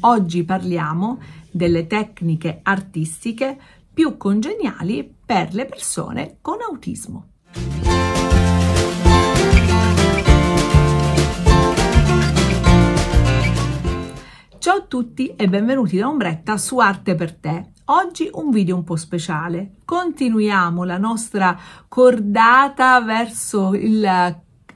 Oggi parliamo delle tecniche artistiche più congeniali per le persone con autismo. Ciao a tutti e benvenuti da Ombretta su Arte per te. Oggi un video un po' speciale. Continuiamo la nostra cordata verso il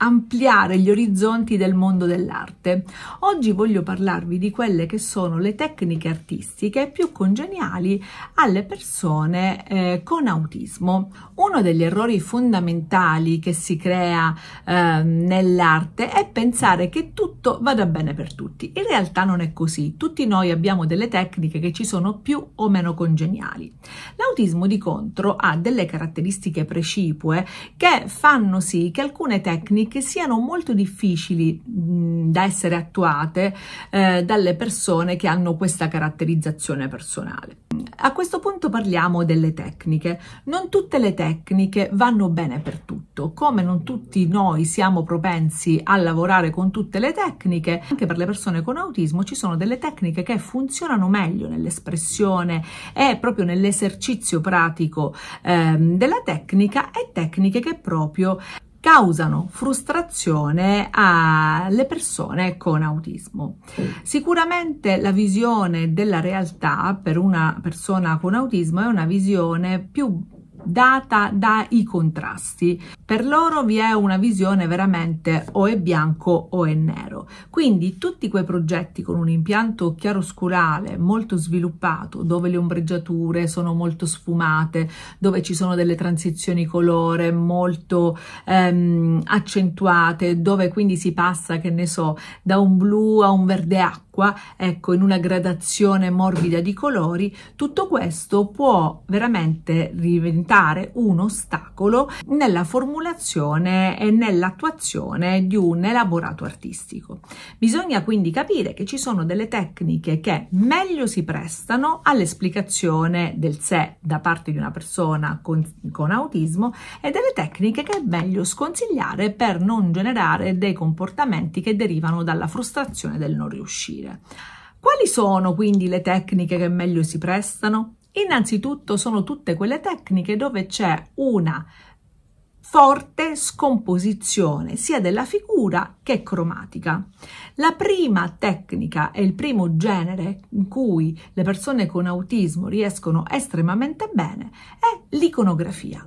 ampliare gli orizzonti del mondo dell'arte. Oggi voglio parlarvi di quelle che sono le tecniche artistiche più congeniali alle persone eh, con autismo. Uno degli errori fondamentali che si crea eh, nell'arte è pensare che tutto vada bene per tutti. In realtà non è così. Tutti noi abbiamo delle tecniche che ci sono più o meno congeniali. L'autismo di contro ha delle caratteristiche precipue che fanno sì che alcune tecniche che siano molto difficili mh, da essere attuate eh, dalle persone che hanno questa caratterizzazione personale. A questo punto parliamo delle tecniche. Non tutte le tecniche vanno bene per tutto, come non tutti noi siamo propensi a lavorare con tutte le tecniche, anche per le persone con autismo ci sono delle tecniche che funzionano meglio nell'espressione e proprio nell'esercizio pratico ehm, della tecnica e tecniche che proprio causano frustrazione alle persone con autismo. Sicuramente la visione della realtà per una persona con autismo è una visione più data dai contrasti. Per loro vi è una visione veramente o è bianco o è nero. Quindi tutti quei progetti con un impianto chiaroscurale molto sviluppato, dove le ombreggiature sono molto sfumate, dove ci sono delle transizioni colore molto ehm, accentuate, dove quindi si passa, che ne so, da un blu a un verde acqua acqua, ecco, in una gradazione morbida di colori, tutto questo può veramente diventare un ostacolo nella formulazione e nell'attuazione di un elaborato artistico. Bisogna quindi capire che ci sono delle tecniche che meglio si prestano all'esplicazione del sé da parte di una persona con, con autismo e delle tecniche che è meglio sconsigliare per non generare dei comportamenti che derivano dalla frustrazione del non riuscire dire. Quali sono quindi le tecniche che meglio si prestano? Innanzitutto sono tutte quelle tecniche dove c'è una forte scomposizione sia della figura che cromatica. La prima tecnica e il primo genere in cui le persone con autismo riescono estremamente bene è l'iconografia.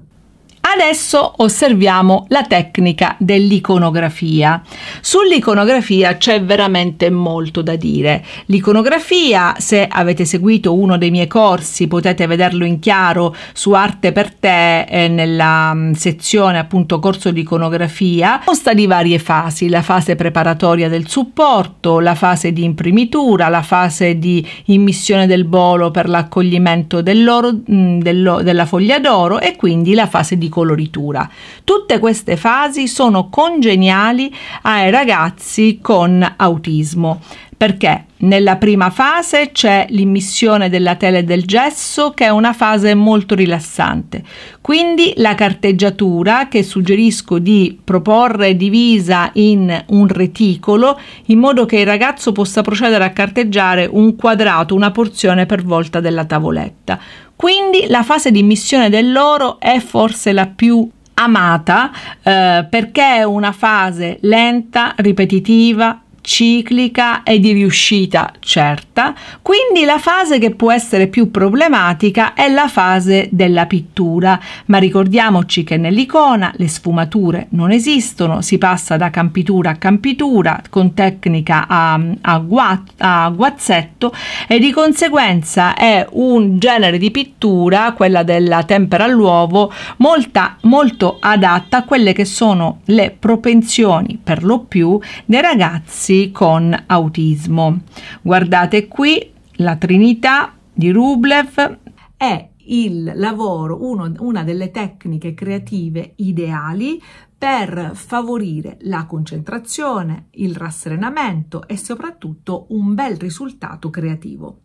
Adesso osserviamo la tecnica dell'iconografia. Sull'iconografia c'è veramente molto da dire. L'iconografia, se avete seguito uno dei miei corsi, potete vederlo in chiaro su Arte per te eh, nella mm, sezione appunto corso di iconografia, consta di varie fasi, la fase preparatoria del supporto, la fase di imprimitura, la fase di immissione del bolo per l'accoglimento dell'oro, mm, dell della foglia d'oro e quindi la fase di coloritura. Tutte queste fasi sono congeniali ai ragazzi con autismo perché nella prima fase c'è l'immissione della tela e del gesso che è una fase molto rilassante. Quindi la carteggiatura che suggerisco di proporre divisa in un reticolo in modo che il ragazzo possa procedere a carteggiare un quadrato, una porzione per volta della tavoletta. Quindi la fase di immissione dell'oro è forse la più amata eh, perché è una fase lenta, ripetitiva, ciclica e di riuscita certa, quindi la fase che può essere più problematica è la fase della pittura, ma ricordiamoci che nell'icona le sfumature non esistono, si passa da campitura a campitura con tecnica a, a, guat, a guazzetto e di conseguenza è un genere di pittura, quella della tempera all'uovo, molta, molto adatta a quelle che sono le propensioni per lo più dei ragazzi ragazzi con autismo. Guardate qui la Trinità di Rublev è il lavoro, uno, una delle tecniche creative ideali per favorire la concentrazione, il rasserenamento e soprattutto un bel risultato creativo.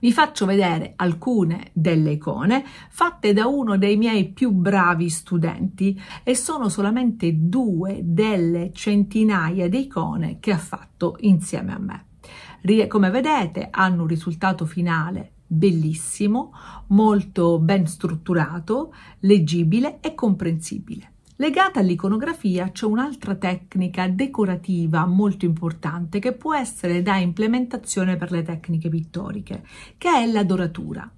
Vi faccio vedere alcune delle icone fatte da uno dei miei più bravi studenti e sono solamente due delle centinaia di icone che ha fatto insieme a me. Come vedete hanno un risultato finale bellissimo, molto ben strutturato, leggibile e comprensibile. Legata all'iconografia c'è un'altra tecnica decorativa molto importante che può essere da implementazione per le tecniche pittoriche, che è la doratura.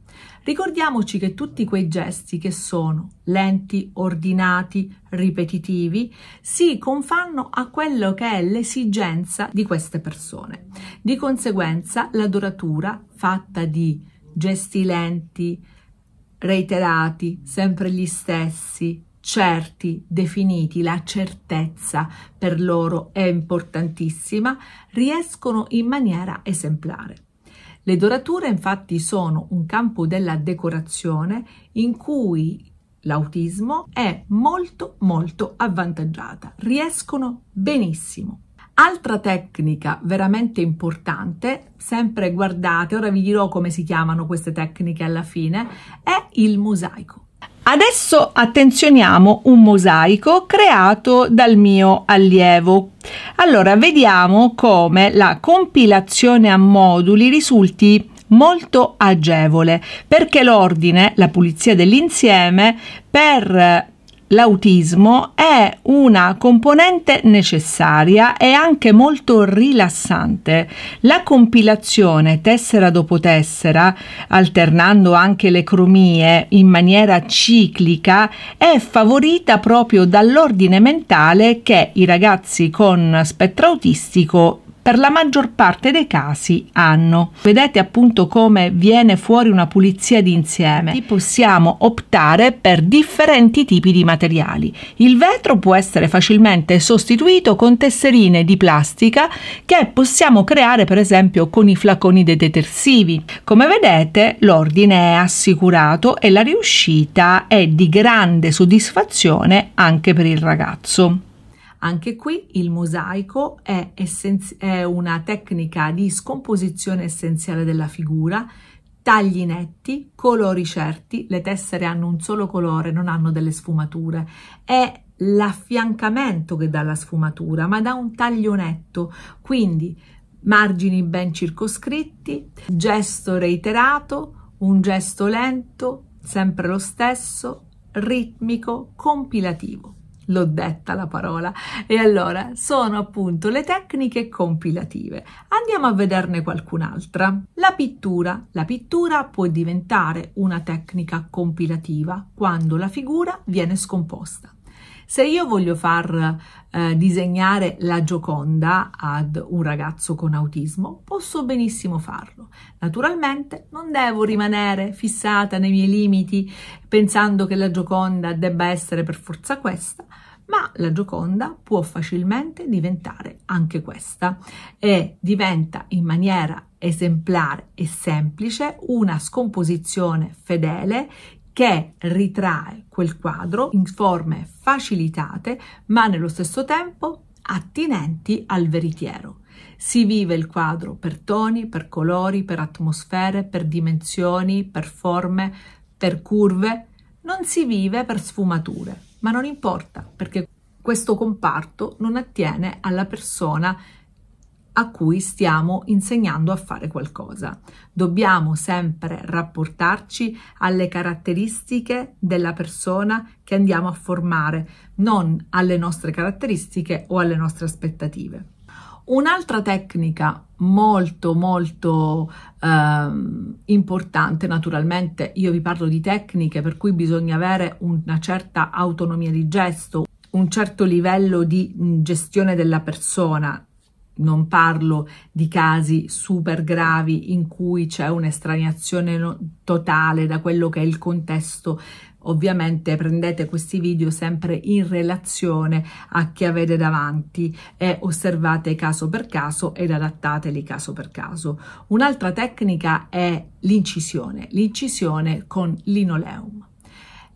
Ricordiamoci che tutti quei gesti che sono lenti, ordinati, ripetitivi, si confanno a quello che è l'esigenza di queste persone. Di conseguenza la doratura fatta di gesti lenti, reiterati, sempre gli stessi, certi, definiti, la certezza per loro è importantissima, riescono in maniera esemplare. Le dorature infatti sono un campo della decorazione in cui l'autismo è molto molto avvantaggiata, riescono benissimo. Altra tecnica veramente importante, sempre guardate, ora vi dirò come si chiamano queste tecniche alla fine, è il mosaico. Adesso attenzioniamo un mosaico creato dal mio allievo. Allora, vediamo come la compilazione a moduli risulti molto agevole perché l'ordine, la pulizia dell'insieme per l'autismo è una componente necessaria e anche molto rilassante. La compilazione tessera dopo tessera, alternando anche le cromie in maniera ciclica, è favorita proprio dall'ordine mentale che i ragazzi con spettro autistico per la maggior parte dei casi hanno. Vedete appunto come viene fuori una pulizia d'insieme. Possiamo optare per differenti tipi di materiali. Il vetro può essere facilmente sostituito con tesserine di plastica che possiamo creare per esempio con i flaconi dei detersivi. Come vedete l'ordine è assicurato e la riuscita è di grande soddisfazione anche per il ragazzo. Anche qui il mosaico è, essenzi- è una tecnica di scomposizione essenziale della figura, tagli netti, colori certi, le tessere hanno un solo colore, non hanno delle sfumature. È l'affiancamento che dà la sfumatura, ma dà un taglio netto, quindi margini ben circoscritti, gesto reiterato, un gesto lento, sempre lo stesso, ritmico, compilativo l'ho detta la parola. E allora sono appunto le tecniche compilative. Andiamo a vederne qualcun'altra. La pittura. La pittura può diventare una tecnica compilativa quando la figura viene scomposta. Se io voglio far eh, disegnare la Gioconda ad un ragazzo con autismo, posso benissimo farlo. Naturalmente non devo rimanere fissata nei miei limiti pensando che la Gioconda debba essere per forza questa, ma la Gioconda può facilmente diventare anche questa e diventa in maniera esemplare e semplice una scomposizione fedele che ritrae quel quadro in forme facilitate ma nello stesso tempo attinenti al veritiero. Si vive il quadro per toni, per colori, per atmosfere, per dimensioni, per forme, per curve, non si vive per sfumature, ma non importa perché questo comparto non attiene alla persona a cui stiamo insegnando a fare qualcosa. Dobbiamo sempre rapportarci alle caratteristiche della persona che andiamo a formare, non alle nostre caratteristiche o alle nostre aspettative. Un'altra tecnica molto molto eh, importante, naturalmente io vi parlo di tecniche per cui bisogna avere una certa autonomia di gesto, un certo livello di gestione della persona non parlo di casi super gravi in cui c'è un'estraniazione totale da quello che è il contesto. Ovviamente prendete questi video sempre in relazione a chi avete davanti e osservate caso per caso ed adattateli caso per caso. Un'altra tecnica è l'incisione, l'incisione con linoleum.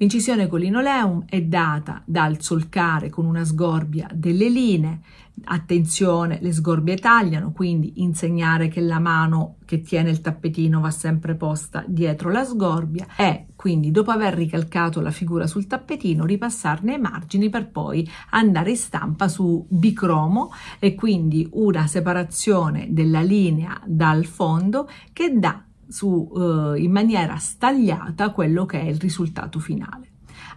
L'incisione con linoleum è data dal solcare con una sgorbia delle linee. Attenzione, le sgorbie tagliano, quindi insegnare che la mano che tiene il tappetino va sempre posta dietro la sgorbia e quindi dopo aver ricalcato la figura sul tappetino ripassarne i margini per poi andare in stampa su bicromo e quindi una separazione della linea dal fondo che dà su, eh, in maniera stagliata quello che è il risultato finale.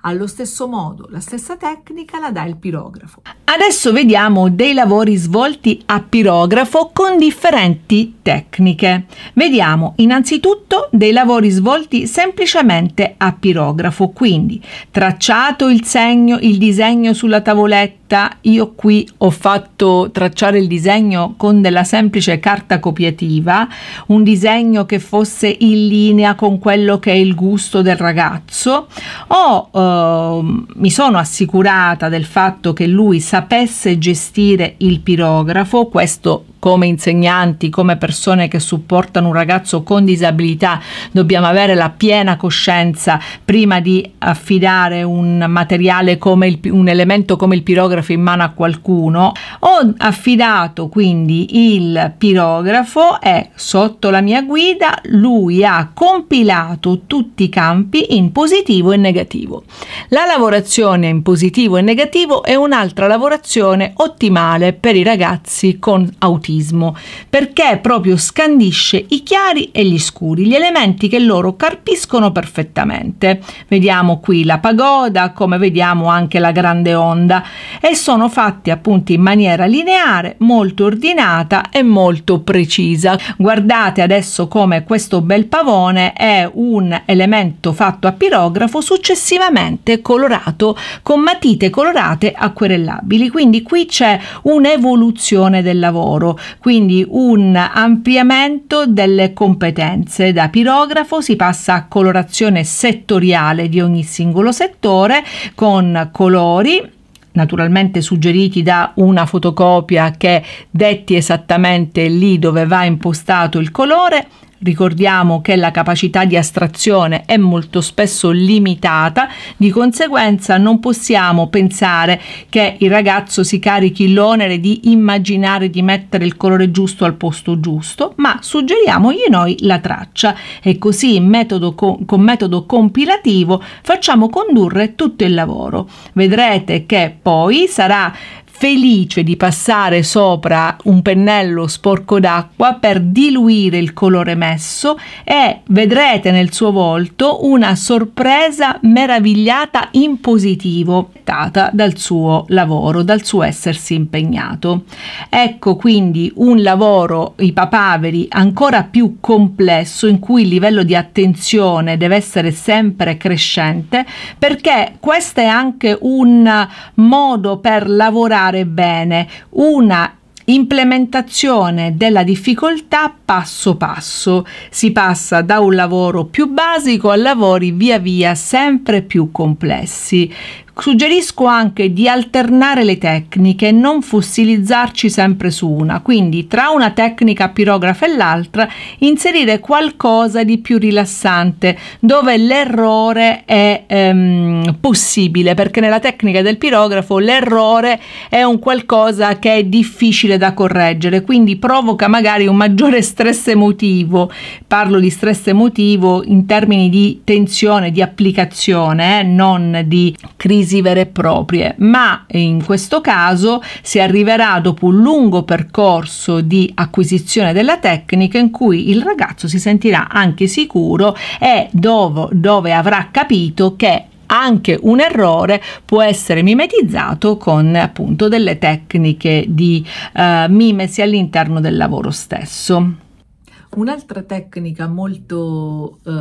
Allo stesso modo, la stessa tecnica la dà il pirografo. Adesso vediamo dei lavori svolti a pirografo con differenti tecniche. Vediamo innanzitutto dei lavori svolti semplicemente a pirografo, quindi tracciato il segno, il disegno sulla tavoletta, realtà io qui ho fatto tracciare il disegno con della semplice carta copiativa, un disegno che fosse in linea con quello che è il gusto del ragazzo, o eh, mi sono assicurata del fatto che lui sapesse gestire il pirografo, questo come insegnanti, come persone che supportano un ragazzo con disabilità, dobbiamo avere la piena coscienza prima di affidare un materiale come il, un elemento come il pirografo in mano a qualcuno. Ho affidato quindi il pirografo e sotto la mia guida lui ha compilato tutti i campi in positivo e negativo. La lavorazione in positivo e negativo è un'altra lavorazione ottimale per i ragazzi con autismo sofismo, perché proprio scandisce i chiari e gli scuri, gli elementi che loro carpiscono perfettamente. Vediamo qui la pagoda, come vediamo anche la grande onda, e sono fatti appunto in maniera lineare, molto ordinata e molto precisa. Guardate adesso come questo bel pavone è un elemento fatto a pirografo successivamente colorato con matite colorate acquerellabili. Quindi qui c'è un'evoluzione del lavoro quindi un ampliamento delle competenze. Da pirografo si passa a colorazione settoriale di ogni singolo settore con colori naturalmente suggeriti da una fotocopia che detti esattamente lì dove va impostato il colore, Ricordiamo che la capacità di astrazione è molto spesso limitata, di conseguenza non possiamo pensare che il ragazzo si carichi l'onere di immaginare di mettere il colore giusto al posto giusto, ma suggeriamogli noi la traccia e così metodo con, con metodo compilativo facciamo condurre tutto il lavoro. Vedrete che poi sarà felice di passare sopra un pennello sporco d'acqua per diluire il colore messo e vedrete nel suo volto una sorpresa meravigliata in positivo data dal suo lavoro, dal suo essersi impegnato. Ecco quindi un lavoro, i papaveri, ancora più complesso in cui il livello di attenzione deve essere sempre crescente perché questo è anche un modo per lavorare chiaro bene una implementazione della difficoltà passo passo. Si passa da un lavoro più basico a lavori via via sempre più complessi. Suggerisco anche di alternare le tecniche e non fossilizzarci sempre su una, quindi tra una tecnica pirografa e l'altra inserire qualcosa di più rilassante dove l'errore è ehm, possibile, perché nella tecnica del pirografo l'errore è un qualcosa che è difficile da correggere, quindi provoca magari un maggiore stress emotivo, parlo di stress emotivo in termini di tensione, di applicazione, eh, non di crisi crisi vere e proprie, ma in questo caso si arriverà dopo un lungo percorso di acquisizione della tecnica in cui il ragazzo si sentirà anche sicuro e dove, dove avrà capito che anche un errore può essere mimetizzato con appunto delle tecniche di eh, mimesi all'interno del lavoro stesso. Un'altra tecnica molto eh,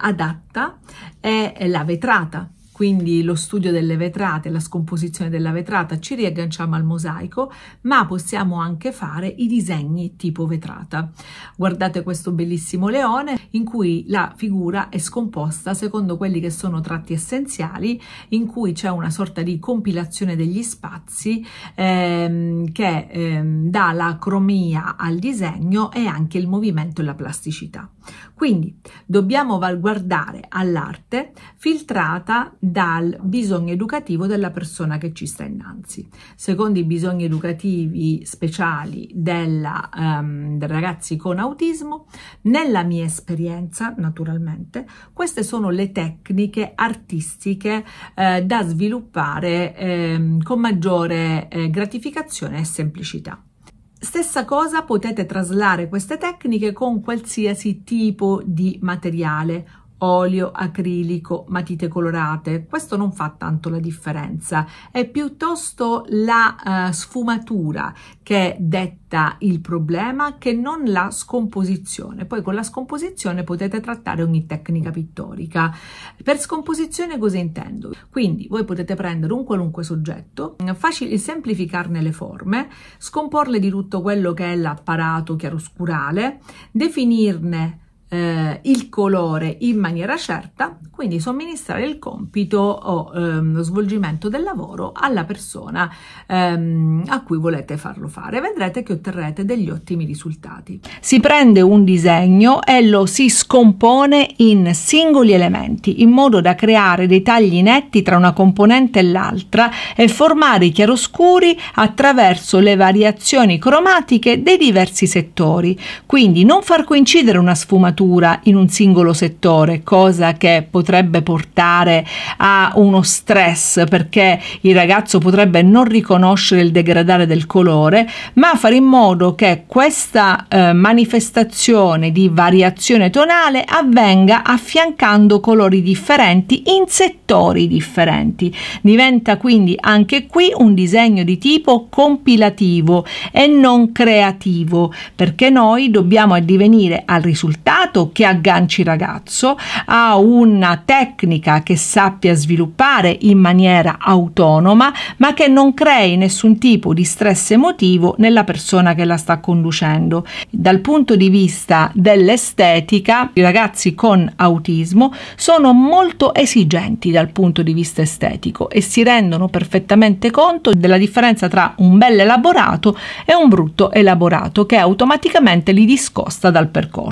adatta è la vetrata quindi lo studio delle vetrate, la scomposizione della vetrata, ci riagganciamo al mosaico, ma possiamo anche fare i disegni tipo vetrata. Guardate questo bellissimo leone in cui la figura è scomposta secondo quelli che sono tratti essenziali, in cui c'è una sorta di compilazione degli spazi ehm, che ehm, dà la cromia al disegno e anche il movimento e la plasticità. Quindi dobbiamo valguardare all'arte filtrata dal bisogno educativo della persona che ci sta innanzi. Secondo i bisogni educativi speciali della, um, ehm, dei ragazzi con autismo, nella mia esperienza, naturalmente, queste sono le tecniche artistiche eh, da sviluppare eh, con maggiore eh, gratificazione e semplicità. Stessa cosa potete traslare queste tecniche con qualsiasi tipo di materiale olio, acrilico, matite colorate, questo non fa tanto la differenza, è piuttosto la eh, sfumatura che detta il problema che non la scomposizione. Poi con la scomposizione potete trattare ogni tecnica pittorica. Per scomposizione cosa intendo? Quindi voi potete prendere un qualunque soggetto, mm, facile, semplificarne le forme, scomporle di tutto quello che è l'apparato chiaroscurale, definirne eh, il colore in maniera certa, quindi somministrare il compito o ehm, svolgimento del lavoro alla persona ehm, a cui volete farlo fare. Vedrete che otterrete degli ottimi risultati. Si prende un disegno e lo si scompone in singoli elementi in modo da creare dei tagli netti tra una componente e l'altra e formare i chiaroscuri attraverso le variazioni cromatiche dei diversi settori. Quindi non far coincidere una sfumatura struttura in un singolo settore, cosa che potrebbe portare a uno stress perché il ragazzo potrebbe non riconoscere il degradare del colore, ma fare in modo che questa eh, manifestazione di variazione tonale avvenga affiancando colori differenti in settori differenti. Diventa quindi anche qui un disegno di tipo compilativo e non creativo, perché noi dobbiamo addivenire al risultato delicato che agganci il ragazzo, a una tecnica che sappia sviluppare in maniera autonoma, ma che non crei nessun tipo di stress emotivo nella persona che la sta conducendo. Dal punto di vista dell'estetica, i ragazzi con autismo sono molto esigenti dal punto di vista estetico e si rendono perfettamente conto della differenza tra un bel elaborato e un brutto elaborato che automaticamente li discosta dal percorso.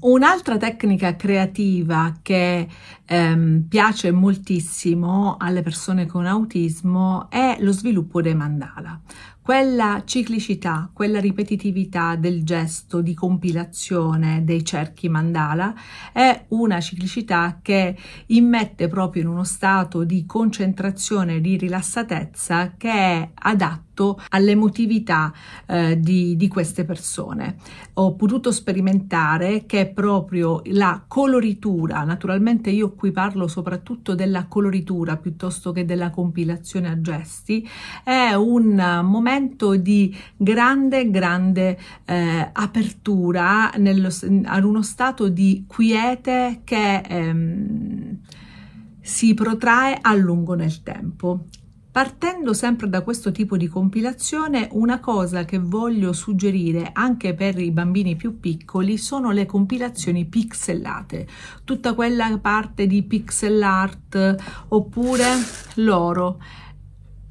Un'altra tecnica creativa che ehm, piace moltissimo alle persone con autismo è lo sviluppo dei mandala. Quella ciclicità, quella ripetitività del gesto di compilazione dei cerchi mandala è una ciclicità che immette proprio in uno stato di concentrazione, di rilassatezza che è adatto molto all'emotività eh, di, di queste persone. Ho potuto sperimentare che proprio la coloritura, naturalmente io qui parlo soprattutto della coloritura piuttosto che della compilazione a gesti, è un momento di grande, grande eh, apertura nello, ad uno stato di quiete che ehm, si protrae a lungo nel tempo. Partendo sempre da questo tipo di compilazione, una cosa che voglio suggerire anche per i bambini più piccoli sono le compilazioni pixelate, tutta quella parte di pixel art oppure l'oro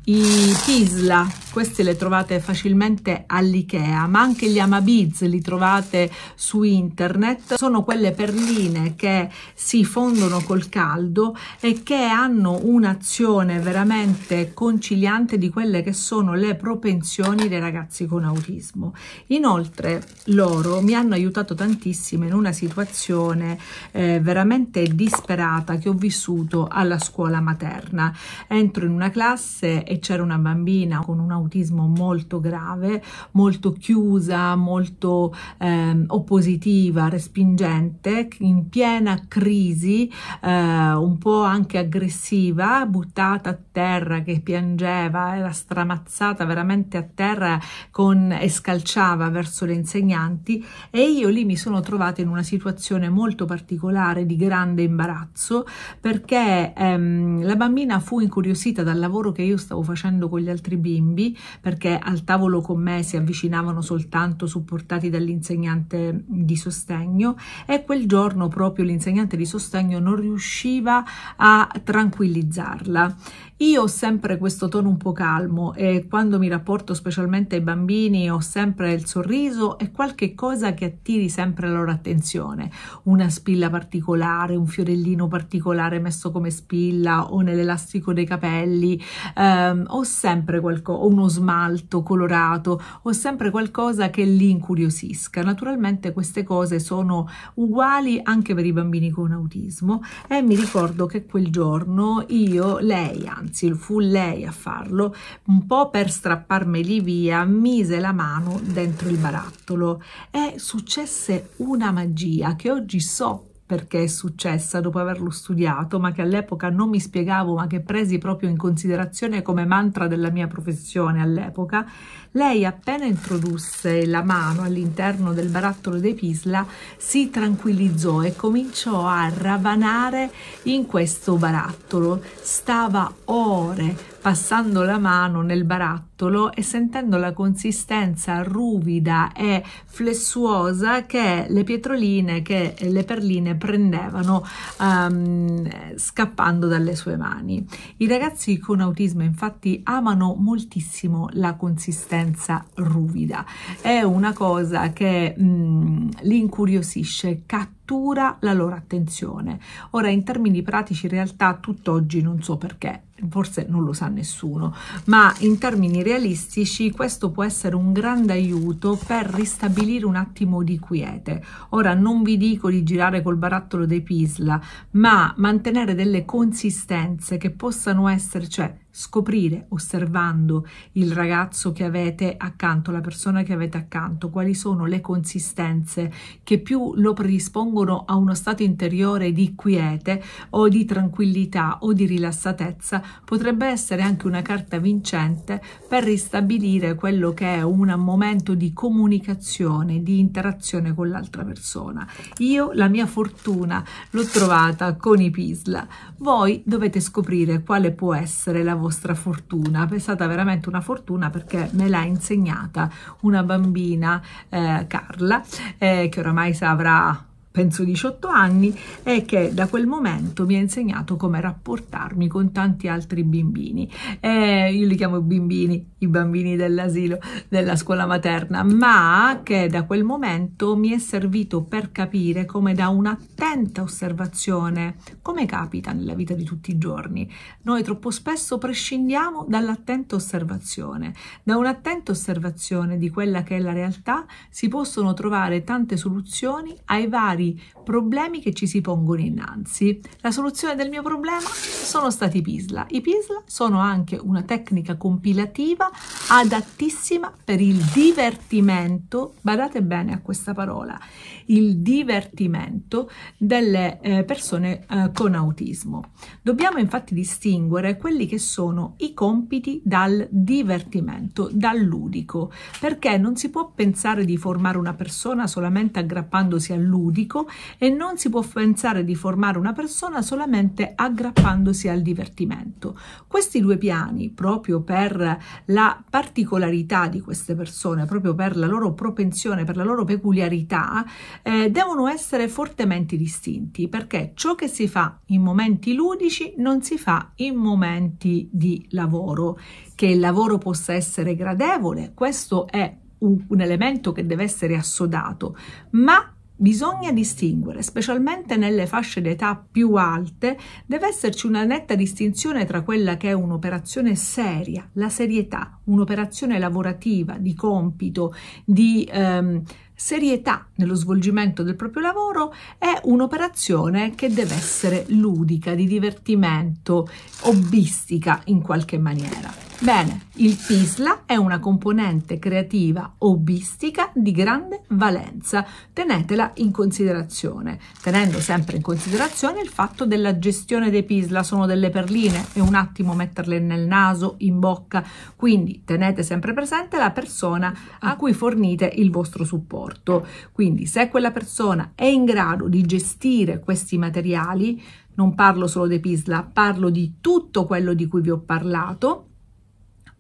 i Pisla, queste le trovate facilmente all'Ikea, ma anche gli Amabiz li trovate su internet. Sono quelle perline che si fondono col caldo e che hanno un'azione veramente conciliante di quelle che sono le propensioni dei ragazzi con autismo. Inoltre loro mi hanno aiutato tantissimo in una situazione eh, veramente disperata che ho vissuto alla scuola materna. Entro in una classe e c'era una bambina con un autismo molto grave, molto chiusa, molto eh, oppositiva, respingente, in piena crisi, eh, un po' anche aggressiva, buttata a terra che piangeva, era stramazzata veramente a terra con, e scalciava verso le insegnanti e io lì mi sono trovata in una situazione molto particolare di grande imbarazzo perché ehm, la bambina fu incuriosita dal lavoro che io stavo facendo con gli altri bimbi perché al tavolo con me si avvicinavano soltanto supportati dall'insegnante di sostegno e quel giorno proprio l'insegnante di sostegno non riusciva a tranquillizzarla io ho sempre questo tono un po' calmo e quando mi rapporto specialmente ai bambini ho sempre il sorriso e qualche cosa che attiri sempre la loro attenzione, una spilla particolare, un fiorellino particolare messo come spilla o nell'elastico dei capelli, um, ho sempre qualcosa, uno smalto colorato, ho sempre qualcosa che li incuriosisca. Naturalmente queste cose sono uguali anche per i bambini con autismo e mi ricordo che quel giorno io, lei anzi, anzi fu lei a farlo, un po' per strapparmeli via, mise la mano dentro il barattolo e successe una magia che oggi so perché è successa dopo averlo studiato, ma che all'epoca non mi spiegavo, ma che presi proprio in considerazione come mantra della mia professione all'epoca, lei appena introdusse la mano all'interno del barattolo dei Pisla si tranquillizzò e cominciò a ravanare in questo barattolo. Stava ore passando la mano nel barattolo giocattolo e sentendo la consistenza ruvida e flessuosa che le pietroline, che le perline prendevano um, scappando dalle sue mani. I ragazzi con autismo infatti amano moltissimo la consistenza ruvida, è una cosa che mm, li incuriosisce, cattura la loro attenzione. Ora, in termini pratici, in realtà tutt'oggi non so perché, forse non lo sa nessuno, ma in termini realistici questo può essere un grande aiuto per ristabilire un attimo di quiete. Ora non vi dico di girare col barattolo dei Pisla, ma mantenere delle consistenze che possano essere, cioè scoprire osservando il ragazzo che avete accanto, la persona che avete accanto, quali sono le consistenze che più lo predispongono a uno stato interiore di quiete o di tranquillità o di rilassatezza, potrebbe essere anche una carta vincente per ristabilire quello che è un momento di comunicazione, di interazione con l'altra persona. Io la mia fortuna l'ho trovata con i Pisla. Voi dovete scoprire quale può essere la vostra vostra fortuna, è stata veramente una fortuna perché me l'ha insegnata una bambina, eh, Carla, eh, che oramai avrà penso 18 anni e che da quel momento mi ha insegnato come rapportarmi con tanti altri bimbini. Eh, io li chiamo bimbini, i bambini dell'asilo, della scuola materna, ma che da quel momento mi è servito per capire come da un'attenta osservazione, come capita nella vita di tutti i giorni, noi troppo spesso prescindiamo dall'attenta osservazione. Da un'attenta osservazione di quella che è la realtà si possono trovare tante soluzioni ai vari quali problemi che ci si pongono innanzi. La soluzione del mio problema sono stati i PISLA. I PISLA sono anche una tecnica compilativa adattissima per il divertimento, badate bene a questa parola, il divertimento delle eh, persone eh, con autismo. Dobbiamo infatti distinguere quelli che sono i compiti dal divertimento, dal ludico, perché non si può pensare di formare una persona solamente aggrappandosi al ludico ludico e non si può pensare di formare una persona solamente aggrappandosi al divertimento. Questi due piani, proprio per la particolarità di queste persone, proprio per la loro propensione, per la loro peculiarità, eh, devono essere fortemente distinti perché ciò che si fa in momenti ludici non si fa in momenti di lavoro. Che il lavoro possa essere gradevole, questo è un, un, elemento che deve essere assodato, ma Bisogna distinguere, specialmente nelle fasce d'età più alte, deve esserci una netta distinzione tra quella che è un'operazione seria, la serietà, un'operazione lavorativa, di compito, di ehm, serietà nello svolgimento del proprio lavoro e un'operazione che deve essere ludica, di divertimento, hobbistica in qualche maniera. Bene, il Pisla è una componente creativa hobbistica di grande valenza, tenetela in considerazione, tenendo sempre in considerazione il fatto della gestione dei Pisla, sono delle perline e un attimo metterle nel naso, in bocca, quindi tenete sempre presente la persona a cui fornite il vostro supporto, quindi se quella persona è in grado di gestire questi materiali, non parlo solo dei Pisla, parlo di tutto quello di cui vi ho parlato,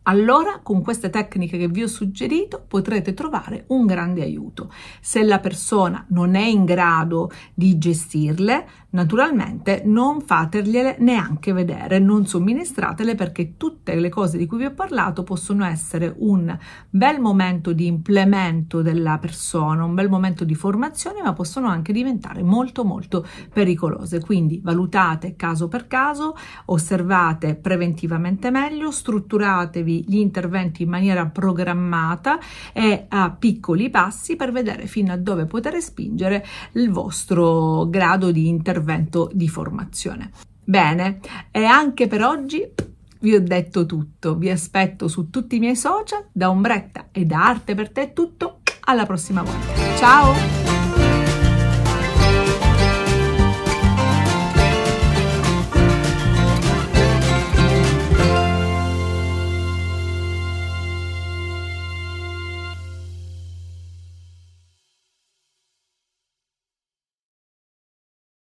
allora, con queste tecniche che vi ho suggerito, potrete trovare un grande aiuto. Se la persona non è in grado di gestirle, naturalmente non fategliele neanche vedere, non somministratele perché tutte le cose di cui vi ho parlato possono essere un bel momento di implemento della persona, un bel momento di formazione, ma possono anche diventare molto molto pericolose. Quindi valutate caso per caso, osservate preventivamente meglio, strutturatevi gli interventi in maniera programmata e a piccoli passi per vedere fino a dove poter spingere il vostro grado di intervento di formazione. Bene, e anche per oggi vi ho detto tutto, vi aspetto su tutti i miei social, da Ombretta e da Arte per te è tutto, alla prossima volta. Ciao!